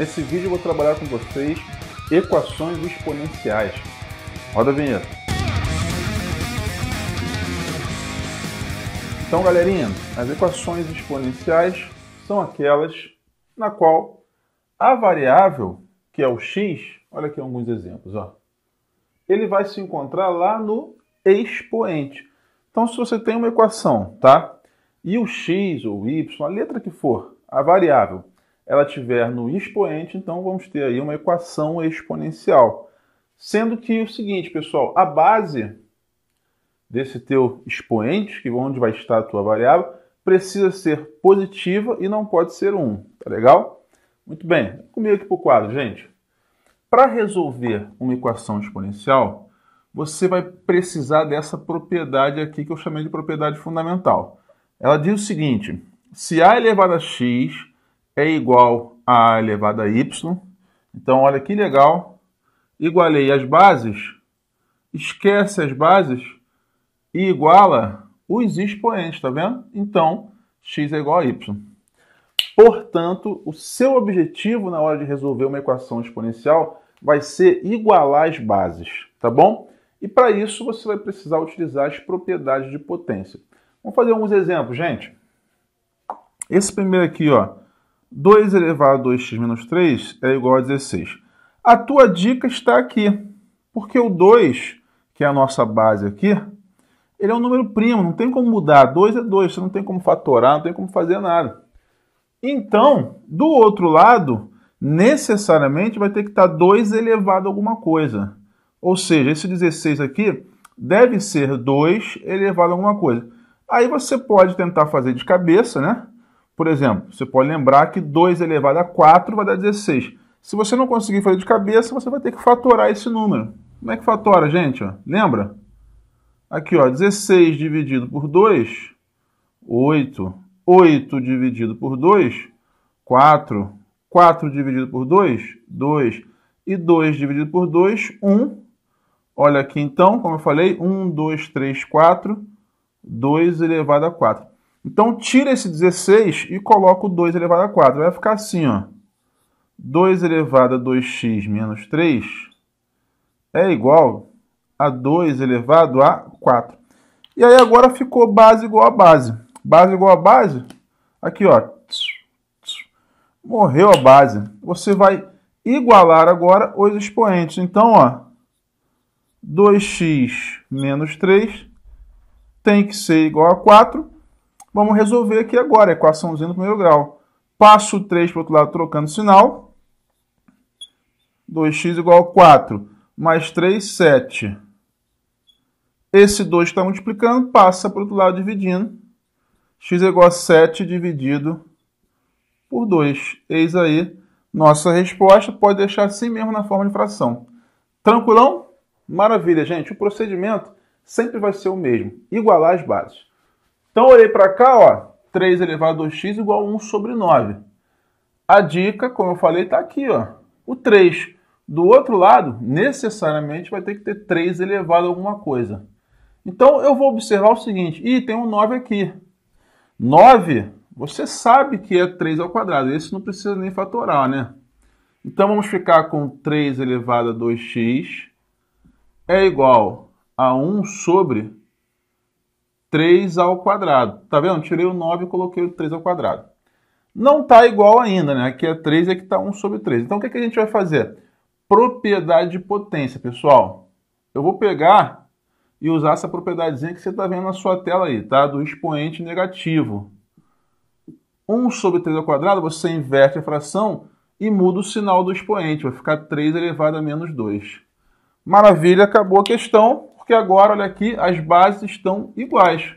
Nesse vídeo eu vou trabalhar com vocês equações exponenciais. Roda a vinheta. Então, galerinha, as equações exponenciais são aquelas na qual a variável, que é o x, olha aqui alguns exemplos, ó, ele vai se encontrar lá no expoente. Então, se você tem uma equação, tá? E o x ou y, a letra que for, a variável, ela tiver no expoente, então vamos ter aí uma equação exponencial. Sendo que o seguinte, pessoal, a base desse teu expoente, que onde vai estar a tua variável, precisa ser positiva e não pode ser 1, tá legal? Muito bem, comigo aqui para o quadro, gente. Para resolver uma equação exponencial, você vai precisar dessa propriedade aqui que eu chamei de propriedade fundamental. Ela diz o seguinte, se a elevado a x é igual a A elevado a Y. Então, olha que legal. Igualei as bases, esquece as bases e iguala os expoentes, tá vendo? Então, x é igual a y. Portanto, o seu objetivo na hora de resolver uma equação exponencial vai ser igualar as bases, tá bom? E para isso você vai precisar utilizar as propriedades de potência. Vamos fazer alguns exemplos, gente. Esse primeiro aqui, ó, 2 elevado a 2x menos 3 é igual a 16. A tua dica está aqui, porque o 2, que é a nossa base aqui, ele é um número primo, não tem como mudar. 2 é 2, você não tem como fatorar, não tem como fazer nada. Então, do outro lado, necessariamente vai ter que estar 2 elevado a alguma coisa. Ou seja, esse 16 aqui deve ser 2 elevado a alguma coisa. Aí você pode tentar fazer de cabeça, né? Por exemplo, você pode lembrar que 2 elevado a 4 vai dar 16. Se você não conseguir fazer de cabeça, você vai ter que fatorar esse número. Como é que fatora, gente? lembra? Aqui, ó, 16 dividido por 2, 8. 8 dividido por 2, 4. 4 dividido por 2, 2. E 2 dividido por 2, 1. Olha aqui então, como eu falei, 1, 2, 3, 4, 2 elevado a 4. Então, tira esse 16 e coloca o 2 elevado a 4. Vai ficar assim, ó. 2 elevado a 2x menos 3 é igual a 2 elevado a 4. E aí agora ficou base igual a base. Base igual a base, aqui ó, morreu a base. Você vai igualar agora os expoentes. Então, ó, 2x menos 3 tem que ser igual a 4. Vamos resolver aqui agora, equaçãozinha do primeiro grau. Passo 3 para o outro lado trocando sinal. 2x igual a 4 mais 3, 7. Esse 2 está multiplicando passa para o outro lado dividindo. x é igual a 7 dividido por 2. Eis aí nossa resposta. Pode deixar assim mesmo na forma de fração. Tranquilão? Maravilha, gente. O procedimento sempre vai ser o mesmo. Igualar as bases. Então eu olhei para cá, ó, 3 elevado a x igual a 1 sobre 9. A dica, como eu falei, está aqui, ó. O 3 do outro lado, necessariamente vai ter que ter 3 elevado a alguma coisa. Então eu vou observar o seguinte, Ih, tem um 9 aqui. 9, você sabe que é 3 ao quadrado, esse não precisa nem fatorar, né? Então vamos ficar com 3 elevado a 2x é igual a 1 sobre 3 ao quadrado. Tá vendo? Tirei o 9 e coloquei o 3 ao quadrado. Não tá igual ainda, né? Aqui é 3 e aqui tá 1 sobre 3. Então o que, é que a gente vai fazer? Propriedade de potência, pessoal. Eu vou pegar e usar essa propriedadezinha que você tá vendo na sua tela aí, tá? Do expoente negativo. 1 sobre 3 ao quadrado, você inverte a fração e muda o sinal do expoente. Vai ficar 3 elevado a menos 2. Maravilha, acabou a questão porque agora, olha aqui, as bases estão iguais.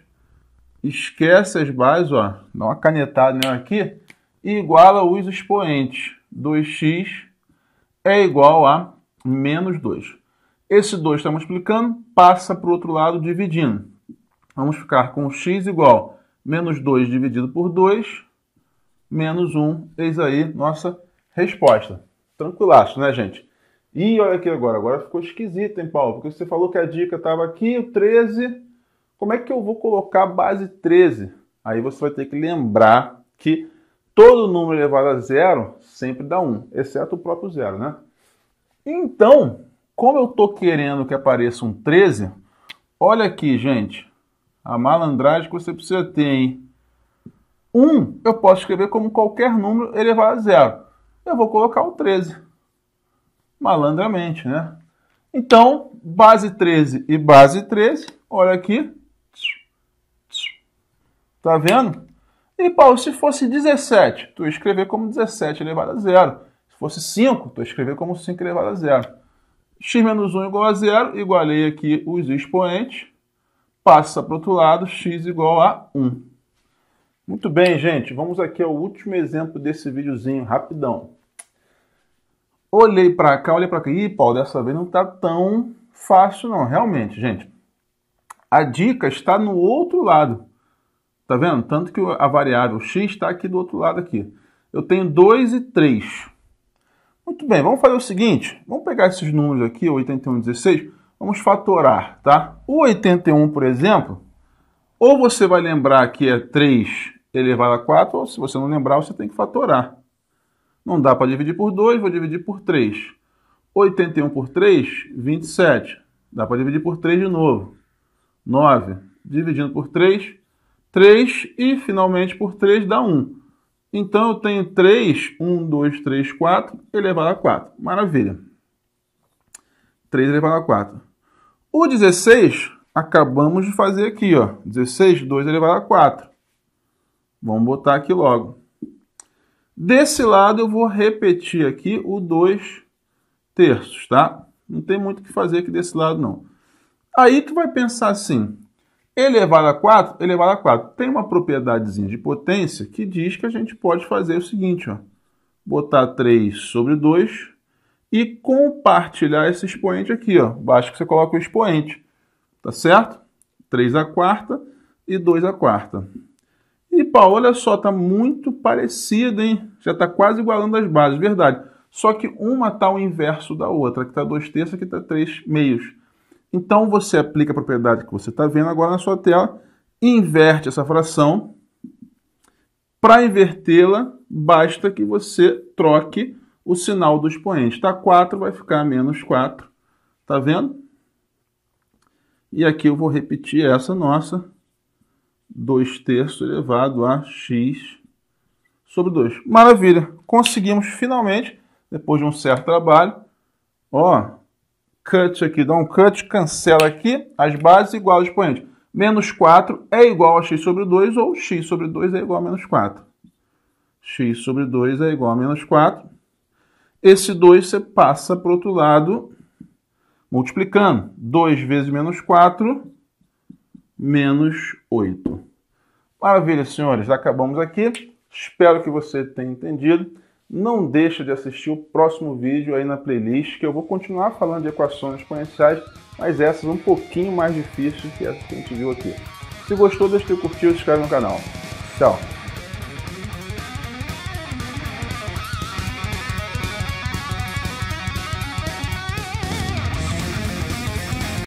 Esquece as bases, ó, dá uma canetada nela aqui, e iguala os expoentes. 2x é igual a menos 2. Esse 2 está multiplicando, passa para o outro lado dividindo. Vamos ficar com x igual a menos 2 dividido por 2, menos 1. Eis aí nossa resposta. Tranquilaço, né, gente? E olha aqui agora, agora ficou esquisito, hein, Paulo? Porque você falou que a dica estava aqui, o 13. Como é que eu vou colocar base 13? Aí você vai ter que lembrar que todo número elevado a zero sempre dá 1, exceto o próprio zero, né? Então, como eu estou querendo que apareça um 13, olha aqui, gente, a malandragem que você precisa ter, hein? 1 eu posso escrever como qualquer número elevado a zero. Eu vou colocar o 13 malandramente, né? Então, base 13 e base 13, olha aqui. Tá vendo? E, Paulo, se fosse 17, tu ia escrever como 17 elevado a zero. Se fosse 5, tu ia escrever como 5 elevado a zero. x menos 1 igual a zero, igualei aqui os expoentes. Passa para o outro lado, x igual a 1. Muito bem, gente. Vamos aqui ao último exemplo desse videozinho, rapidão olhei para cá, olhei para cá. Ih, Paulo, dessa vez não está tão fácil não, realmente, gente. A dica está no outro lado. Tá vendo? Tanto que a variável x está aqui do outro lado aqui. Eu tenho 2 e 3. Muito bem, vamos fazer o seguinte. Vamos pegar esses números aqui, 81 e 16. Vamos fatorar, tá? O 81, por exemplo, ou você vai lembrar que é 3 elevado a 4, ou se você não lembrar, você tem que fatorar. Não dá para dividir por 2, vou dividir por 3. 81 por 3, 27. Dá para dividir por 3 de novo. 9. Dividindo por 3, 3. E, finalmente, por 3 dá 1. Então, eu tenho 3, 1, 2, 3, 4, elevado a 4. Maravilha. 3 elevado a 4. O 16, acabamos de fazer aqui, ó. 16, 2 elevado a 4. Vamos botar aqui logo. Desse lado eu vou repetir aqui o 2 terços, tá? Não tem muito o que fazer aqui desse lado não. Aí tu vai pensar assim, elevado a 4, elevado a 4. Tem uma propriedadezinha de potência que diz que a gente pode fazer o seguinte, ó. Botar 3 sobre 2 e compartilhar esse expoente aqui, ó. Basta que você coloque o expoente, tá certo? 3 a quarta e 2 a quarta. E Paulo, olha só, tá muito parecido, hein? Já tá quase igualando as bases, verdade. Só que uma tá o inverso da outra, que tá 2 terços, aqui tá 3 meios. Então você aplica a propriedade que você está vendo agora na sua tela, inverte essa fração. Para invertê-la, basta que você troque o sinal do expoente. Tá 4, vai ficar menos 4. Tá vendo? E aqui eu vou repetir essa nossa 2 terços elevado a x sobre 2. Maravilha! Conseguimos finalmente, depois de um certo trabalho, ó, cut aqui, dá um cut, cancela aqui, as bases igual ao expoente. Menos 4 é igual a x sobre 2 ou x sobre 2 é igual a menos 4. x sobre 2 é igual a menos 4. Esse 2 você passa para o outro lado multiplicando. 2 vezes menos 4 menos 8. Maravilha, senhores, acabamos aqui. Espero que você tenha entendido. Não deixe de assistir o próximo vídeo aí na playlist, que eu vou continuar falando de equações exponenciais, mas essas um pouquinho mais difíceis que essa que a gente viu aqui. Se gostou, deixa o curtir e se inscreve no canal. Tchau!